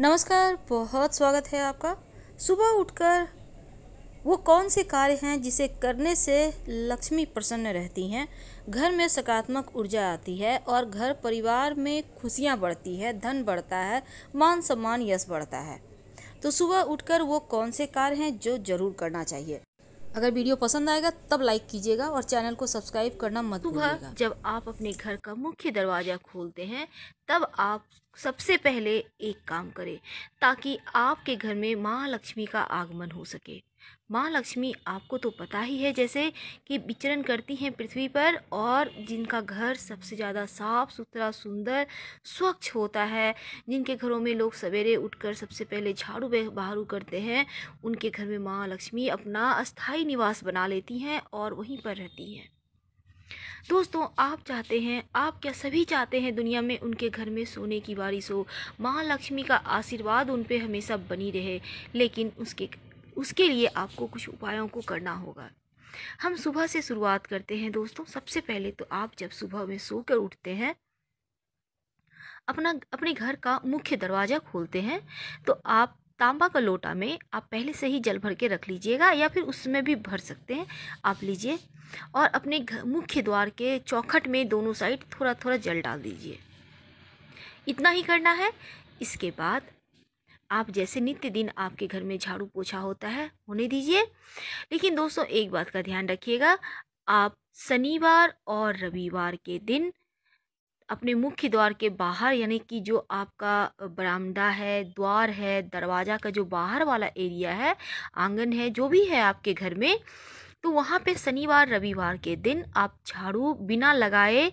नमस्कार बहुत स्वागत है आपका सुबह उठकर वो कौन से कार्य हैं जिसे करने से लक्ष्मी प्रसन्न रहती हैं घर में सकारात्मक ऊर्जा आती है और घर परिवार में खुशियाँ बढ़ती है धन बढ़ता है मान सम्मान यश बढ़ता है तो सुबह उठकर वो कौन से कार्य हैं जो जरूर करना चाहिए अगर वीडियो पसंद आएगा तब लाइक कीजिएगा और चैनल को सब्सक्राइब करना मत भूलिएगा जब आप अपने घर का मुख्य दरवाज़ा खोलते हैं तब आप सबसे पहले एक काम करें ताकि आपके घर में माँ लक्ष्मी का आगमन हो सके माँ लक्ष्मी आपको तो पता ही है जैसे कि विचरण करती हैं पृथ्वी पर और जिनका घर सबसे ज़्यादा साफ सुथरा सुंदर स्वच्छ होता है जिनके घरों में लोग सवेरे उठकर सबसे पहले झाड़ू बहारू करते हैं उनके घर में माँ लक्ष्मी अपना अस्थाई निवास बना लेती हैं और वहीं पर रहती हैं दोस्तों आप चाहते हैं आप क्या सभी चाहते हैं दुनिया में उनके घर में सोने की बारिश हो महालक्ष्मी का आशीर्वाद उन पर हमेशा बनी रहे लेकिन उसके उसके लिए आपको कुछ उपायों को करना होगा हम सुबह से शुरुआत करते हैं दोस्तों सबसे पहले तो आप जब सुबह में सोकर उठते हैं अपना अपने घर का मुख्य दरवाज़ा खोलते हैं तो आप तांबा का लोटा में आप पहले से ही जल भर के रख लीजिएगा या फिर उसमें भी भर सकते हैं आप लीजिए और अपने घर मुख्य द्वार के चौखट में दोनों साइड थोड़ा थोड़ा जल डाल दीजिए इतना ही करना है इसके बाद आप जैसे नित्य दिन आपके घर में झाड़ू पोछा होता है होने दीजिए लेकिन दोस्तों एक बात का ध्यान रखिएगा आप शनिवार और रविवार के दिन अपने मुख्य द्वार के बाहर यानी कि जो आपका बरामदा है द्वार है दरवाज़ा का जो बाहर वाला एरिया है आंगन है जो भी है आपके घर में तो वहाँ पे शनिवार रविवार के दिन आप झाड़ू बिना लगाए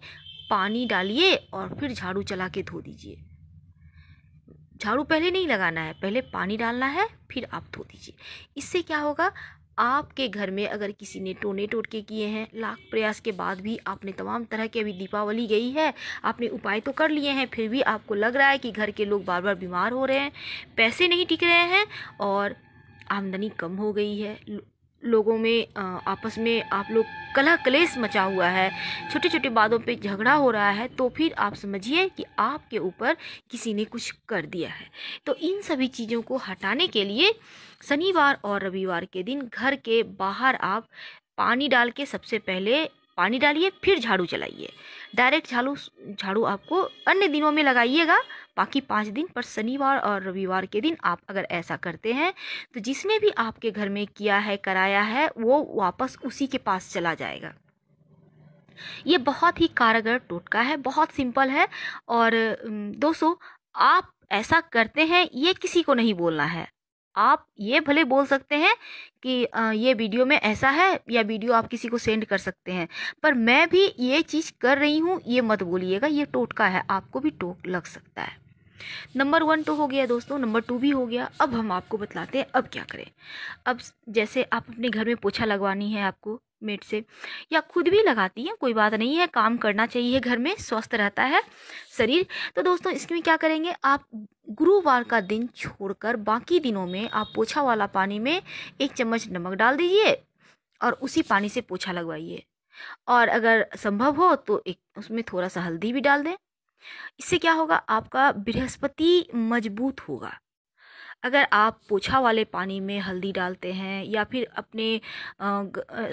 पानी डालिए और फिर झाड़ू चला के धो दीजिए झाड़ू पहले नहीं लगाना है पहले पानी डालना है फिर आप धो दीजिए इससे क्या होगा आपके घर में अगर किसी ने टोने टोटके किए हैं लाख प्रयास के बाद भी आपने तमाम तरह के अभी दीपावली गई है आपने उपाय तो कर लिए हैं फिर भी आपको लग रहा है कि घर के लोग बार बार बीमार हो रहे हैं पैसे नहीं टिक रहे हैं और आमदनी कम हो गई है लोगों में आपस में आप लोग कला कलेश मचा हुआ है छोटे छोटे बातों पे झगड़ा हो रहा है तो फिर आप समझिए कि आपके ऊपर किसी ने कुछ कर दिया है तो इन सभी चीज़ों को हटाने के लिए शनिवार और रविवार के दिन घर के बाहर आप पानी डाल के सबसे पहले पानी डालिए फिर झाड़ू चलाइए डायरेक्ट झाड़ू झाड़ू आपको अन्य दिनों में लगाइएगा बाकी पाँच दिन पर शनिवार और रविवार के दिन आप अगर ऐसा करते हैं तो जिसने भी आपके घर में किया है कराया है वो वापस उसी के पास चला जाएगा ये बहुत ही कारगर टोटका है बहुत सिंपल है और दोस्तों आप ऐसा करते हैं ये किसी को नहीं बोलना है आप ये भले बोल सकते हैं कि ये वीडियो में ऐसा है या वीडियो आप किसी को सेंड कर सकते हैं पर मैं भी ये चीज़ कर रही हूँ ये मत बोलिएगा ये टोटका है आपको भी टोक लग सकता है नंबर वन तो हो गया दोस्तों नंबर टू भी हो गया अब हम आपको बतलाते हैं अब क्या करें अब जैसे आप अपने घर में पोछा लगवानी है आपको मेट से या खुद भी लगाती हैं कोई बात नहीं है काम करना चाहिए घर में स्वस्थ रहता है शरीर तो दोस्तों इसमें क्या करेंगे आप गुरुवार का दिन छोड़कर बाकी दिनों में आप पोछा वाला पानी में एक चम्मच नमक डाल दीजिए और उसी पानी से पोछा लगवाइए और अगर संभव हो तो एक उसमें थोड़ा सा हल्दी भी डाल दें इससे क्या होगा आपका बृहस्पति मजबूत होगा अगर आप पोछा वाले पानी में हल्दी डालते हैं या फिर अपने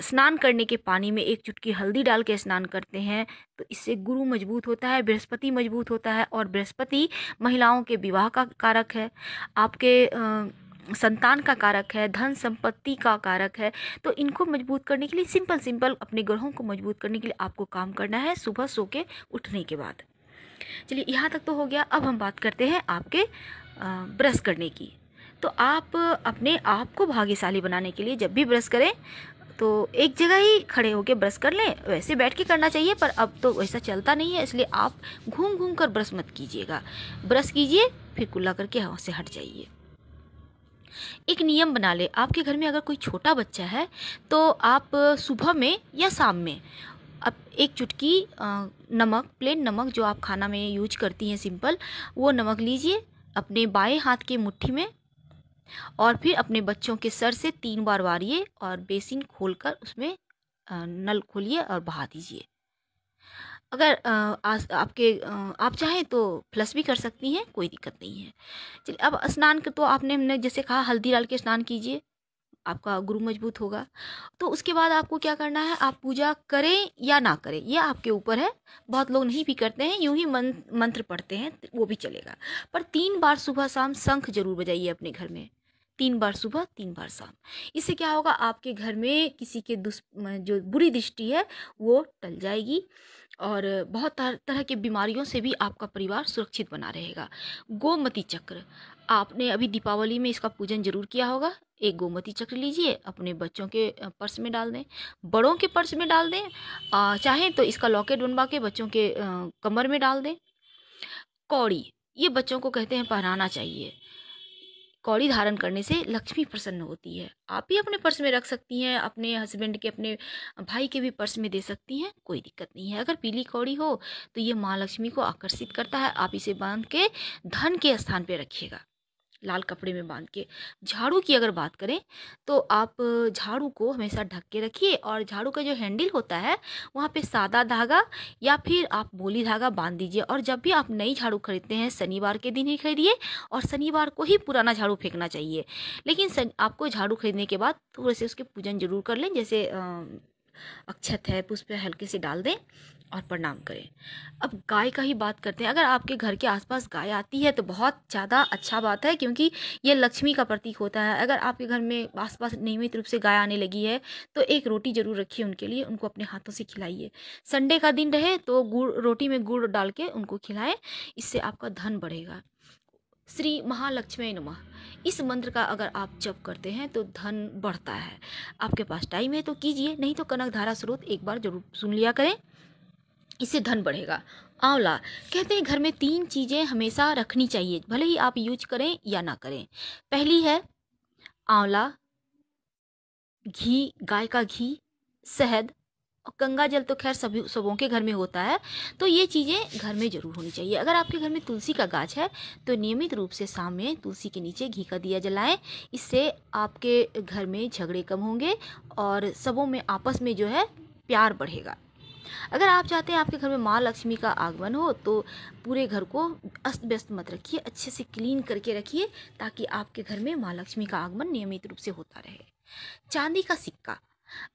स्नान करने के पानी में एक चुटकी हल्दी डाल के स्नान करते हैं तो इससे गुरु मजबूत होता है बृहस्पति मजबूत होता है और बृहस्पति महिलाओं के विवाह का कारक है आपके आ, संतान का कारक है धन संपत्ति का कारक है तो इनको मजबूत करने के लिए सिंपल सिंपल अपने ग्रहों को मजबूत करने के लिए आपको काम करना है सुबह सो के उठने के बाद चलिए यहाँ तक तो हो गया अब हम बात करते हैं आपके ब्रश करने की तो आप अपने आप को भाग्यशाली बनाने के लिए जब भी ब्रश करें तो एक जगह ही खड़े होकर ब्रश कर लें वैसे बैठ के करना चाहिए पर अब तो वैसा चलता नहीं है इसलिए आप घूम घूम कर ब्रश मत कीजिएगा ब्रश कीजिए फिर कुल्ला करके हवा से हट जाइए एक नियम बना ले आपके घर में अगर कोई छोटा बच्चा है तो आप सुबह में या शाम में अब एक चुटकी नमक प्लेन नमक जो आप खाना में यूज करती हैं सिंपल वो नमक लीजिए अपने बाएं हाथ के मुट्ठी में और फिर अपने बच्चों के सर से तीन बार वारिए और बेसिन खोलकर उसमें नल खोलिए और बहा दीजिए अगर आपके आप चाहें तो फ्लस भी कर सकती हैं कोई दिक्कत नहीं है चलिए अब स्नान तो आपने हमने जैसे कहा हल्दी डाल के स्नान कीजिए आपका गुरु मजबूत होगा तो उसके बाद आपको क्या करना है आप पूजा करें या ना करें यह आपके ऊपर है बहुत लोग नहीं भी करते हैं यूं ही मंत्र पढ़ते हैं वो भी चलेगा पर तीन बार सुबह शाम शंख जरूर बजाइए अपने घर में तीन बार सुबह तीन बार शाम इससे क्या होगा आपके घर में किसी के दुष् जो बुरी दृष्टि है वो टल जाएगी और बहुत तरह के बीमारियों से भी आपका परिवार सुरक्षित बना रहेगा गोमती चक्र आपने अभी दीपावली में इसका पूजन जरूर किया होगा एक गोमती चक्र लीजिए अपने बच्चों के पर्स में डाल दें बड़ों के पर्स में डाल दें चाहें तो इसका लॉकेट बनवा के बच्चों के कमर में डाल दें कौड़ी ये बच्चों को कहते हैं पहनाना चाहिए कौड़ी धारण करने से लक्ष्मी प्रसन्न होती है आप ही अपने पर्स में रख सकती हैं अपने हस्बैंड के अपने भाई के भी पर्स में दे सकती हैं कोई दिक्कत नहीं है अगर पीली कौड़ी हो तो ये माँ लक्ष्मी को आकर्षित करता है आप इसे बांध के धन के स्थान पर रखिएगा लाल कपड़े में बांध के झाड़ू की अगर बात करें तो आप झाड़ू को हमेशा ढक के रखिए और झाड़ू का जो हैंडल होता है वहाँ पे सादा धागा या फिर आप बोली धागा बांध दीजिए और जब भी आप नई झाड़ू खरीदते हैं शनिवार के दिन ही खरीदिए और शनिवार को ही पुराना झाड़ू फेंकना चाहिए लेकिन आपको झाड़ू खरीदने के बाद थोड़े से उसके पूजन जरूर कर लें जैसे आ, अक्षत है उस पर से डाल दें और प्रणाम करें अब गाय का ही बात करते हैं अगर आपके घर के आसपास गाय आती है तो बहुत ज़्यादा अच्छा बात है क्योंकि यह लक्ष्मी का प्रतीक होता है अगर आपके घर में आसपास नियमित रूप से गाय आने लगी है तो एक रोटी ज़रूर रखिए उनके लिए उनको अपने हाथों से खिलाइए संडे का दिन रहे तो गुड़ रोटी में गुड़ डाल के उनको खिलाएं इससे आपका धन बढ़ेगा श्री महालक्ष्मी नुमा इस मंत्र का अगर आप जप करते हैं तो धन बढ़ता है आपके पास टाइम है तो कीजिए नहीं तो कनक धारा स्रोत एक बार जरूर सुन लिया करें इससे धन बढ़ेगा आंवला कहते हैं घर में तीन चीज़ें हमेशा रखनी चाहिए भले ही आप यूज करें या ना करें पहली है आंवला घी गाय का घी शहद गंगा जल तो खैर सभी सबों के घर में होता है तो ये चीज़ें घर में ज़रूर होनी चाहिए अगर आपके घर में तुलसी का गाछ है तो नियमित रूप से शाम में तुलसी के नीचे घी का दिया जलाएं इससे आपके घर में झगड़े कम होंगे और सबों में आपस में जो है प्यार बढ़ेगा अगर आप चाहते हैं आपके घर में माँ लक्ष्मी का आगमन हो तो पूरे घर को अस्त व्यस्त मत रखिए अच्छे से क्लीन करके रखिए ताकि आपके घर में माँ लक्ष्मी का आगमन नियमित रूप से होता रहे चांदी का सिक्का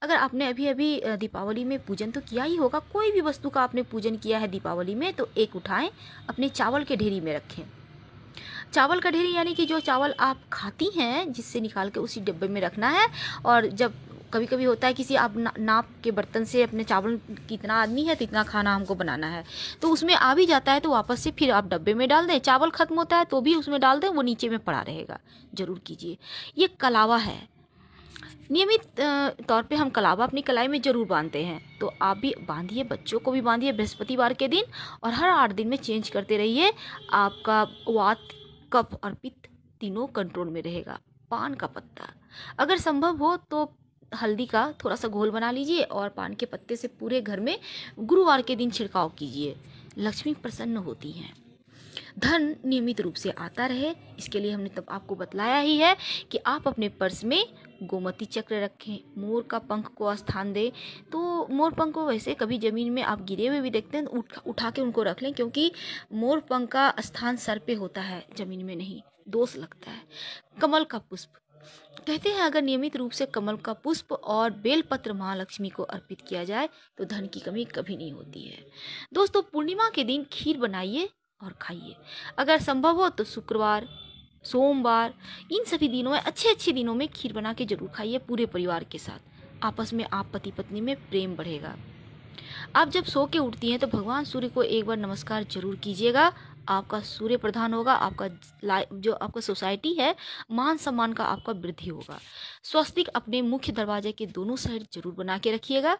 अगर आपने अभी अभी दीपावली में पूजन तो किया ही होगा कोई भी वस्तु का आपने पूजन किया है दीपावली में तो एक उठाएं अपने चावल के ढेरी में रखें चावल का ढेरी यानी कि जो चावल आप खाती हैं जिससे निकाल के उसी डिब्बे में रखना है और जब कभी कभी होता है किसी आप ना, नाप के बर्तन से अपने चावल कितना आदमी है तो इतना खाना हमको बनाना है तो उसमें आ भी जाता है तो वापस से फिर आप डब्बे में डाल दें चावल ख़त्म होता है तो भी उसमें डाल दें वो नीचे में पड़ा रहेगा ज़रूर कीजिए ये कलावा है नियमित तौर पे हम कलावा अपनी कलाई में ज़रूर बांधते हैं तो आप भी बांधिए बच्चों को भी बांधिए बृहस्पतिवार के दिन और हर आठ दिन में चेंज करते रहिए आपका वात कफ और पित्त तीनों कंट्रोल में रहेगा पान का पत्ता अगर संभव हो तो हल्दी का थोड़ा सा घोल बना लीजिए और पान के पत्ते से पूरे घर में गुरुवार के दिन छिड़काव कीजिए लक्ष्मी प्रसन्न होती हैं धन नियमित रूप से आता रहे इसके लिए हमने तब आपको बतलाया ही है कि आप अपने पर्स में गोमती चक्र रखें मोर का पंख को स्थान दें तो मोर पंख को वैसे कभी ज़मीन में आप गिरे हुए भी देखते हैं उठा उठा के उनको रख लें क्योंकि मोर पंख का स्थान सर पे होता है ज़मीन में नहीं दोष लगता है कमल का पुष्प कहते हैं अगर नियमित रूप से कमल का पुष्प और बेलपत्र महालक्ष्मी को अर्पित किया जाए तो धन की कमी कभी नहीं होती है दोस्तों पूर्णिमा के दिन खीर बनाइए और खाइए अगर संभव हो तो शुक्रवार सोमवार इन सभी दिनों में अच्छे अच्छे दिनों में खीर बना के जरूर खाइए पूरे परिवार के साथ आपस में आप पति पत्नी में प्रेम बढ़ेगा आप जब सो के उठती हैं तो भगवान सूर्य को एक बार नमस्कार जरूर कीजिएगा आपका सूर्य प्रधान होगा आपका जो आपका सोसाइटी है मान सम्मान का आपका वृद्धि होगा स्वस्तिक अपने मुख्य दरवाजे के दोनों साइड जरूर बना के रखिएगा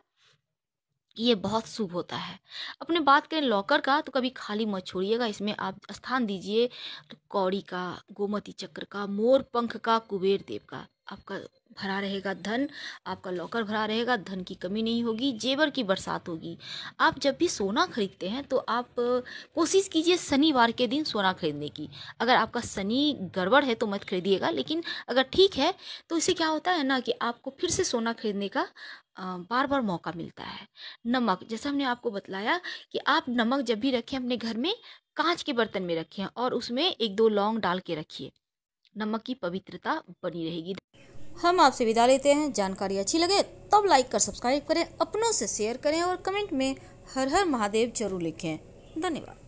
ये बहुत शुभ होता है अपने बात करें लॉकर का तो कभी खाली मत छोड़िएगा इसमें आप स्थान दीजिए तो कौड़ी का गोमती चक्र का मोर पंख का कुबेर देव का आपका भरा रहेगा धन आपका लॉकर भरा रहेगा धन की कमी नहीं होगी जेवर की बरसात होगी आप जब भी सोना खरीदते हैं तो आप कोशिश कीजिए शनिवार के दिन सोना खरीदने की अगर आपका शनि गड़बड़ है तो मत खरीदिएगा लेकिन अगर ठीक है तो इससे क्या होता है ना कि आपको फिर से सोना खरीदने का बार बार मौका मिलता है नमक जैसा हमने आपको बतलाया कि आप नमक जब भी रखें अपने घर में कांच के बर्तन में रखें और उसमें एक दो लौंग डाल के रखिए नमक की पवित्रता बनी रहेगी हम आपसे विदा लेते हैं जानकारी अच्छी लगे तब लाइक कर सब्सक्राइब करें अपनों से शेयर करें और कमेंट में हर हर महादेव जरूर लिखें धन्यवाद